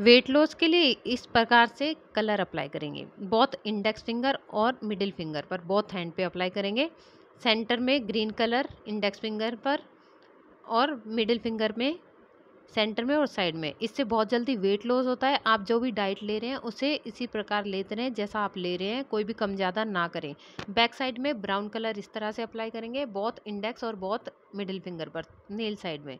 weight loss के लिए इस प्रकार से कलर अप्लाई करेंगे बहुत इंडेक्स फिंगर और मिडिल फिंगर पर बहुत हैंड पे अप्लाई करेंगे सेंटर में ग्रीन कलर इंडेक्स फिंगर पर और मिडिल फिंगर में सेंटर में और साइड में इससे बहुत जल्दी वेट लॉस होता है आप जो भी डाइट ले रहे हैं उसे इसी प्रकार लेते रहें जैसा आप ले रहे हैं कोई भी कम ज़्यादा ना करें बैक साइड में ब्राउन कलर इस तरह से अप्लाई करेंगे बहुत इंडेक्स और बहुत मिडिल फिंगर पर नील साइड में